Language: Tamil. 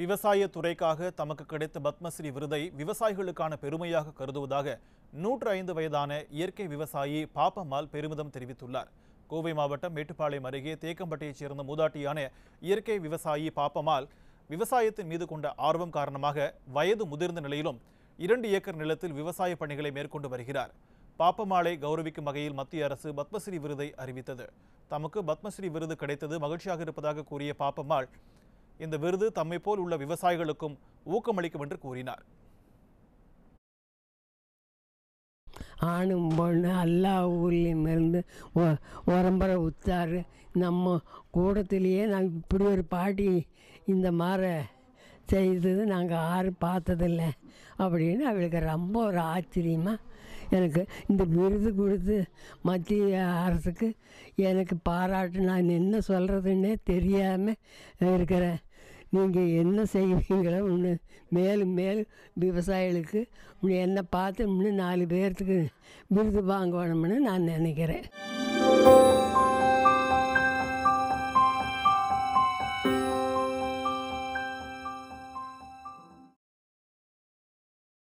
விவசாய துறைக்காக தமக்கு கிடைத்த பத்மஸ்ரீ விருதை விவசாயிகளுக்கான பெருமையாக கருதுவதாக நூற்று ஐந்து வயதான இயற்கை விவசாயி பாப்பம்மாள் பெருமிதம் தெரிவித்துள்ளார் கோவை மாவட்டம் மேட்டுப்பாளையம் அருகே தேக்கம்பட்டியைச் சேர்ந்த மூதாட்டியான இயற்கை விவசாயி பாப்பம்மாள் விவசாயத்தின் மீது கொண்ட ஆர்வம் காரணமாக வயது முதிர்ந்த நிலையிலும் இரண்டு ஏக்கர் நிலத்தில் விவசாய பணிகளை மேற்கொண்டு வருகிறார் பாப்பம்மாளை கௌரவிக்கும் வகையில் மத்திய அரசு பத்மஸ்ரீ விருதை அறிவித்தது தமக்கு பத்மஸ்ரீ விருது கிடைத்தது மகிழ்ச்சியாக இருப்பதாக கூறிய பாப்பம்மாள் இந்த விருது தம்மை போல் உள்ள விவசாயிகளுக்கும் ஊக்கமளிக்கும் என்று கூறினார் ஆணும் பொண்ணு எல்லா ஊர்லேருந்து உரம்பரை உத்தார் நம்ம கூடத்துலேயே நான் இப்படி ஒரு பாட்டி இந்த மாதிரி செய்தது நாங்கள் யாரும் பார்த்ததில்ல அப்படின்னு அவளுக்கு ரொம்ப ஒரு ஆச்சரியமாக எனக்கு இந்த விருது கொடுத்து மத்திய அரசுக்கு எனக்கு பாராட்டு நான் என்ன சொல்கிறதுன்னே தெரியாமல் இருக்கிறேன் நீங்கள் என்ன செய்வீங்களோ இன்னும் மேலும் மேலும் விவசாயிகளுக்கு என்னை பார்த்து இன்னும் நாலு பேர்த்துக்கு விருது வாங்கணும்னு நான் நினைக்கிறேன்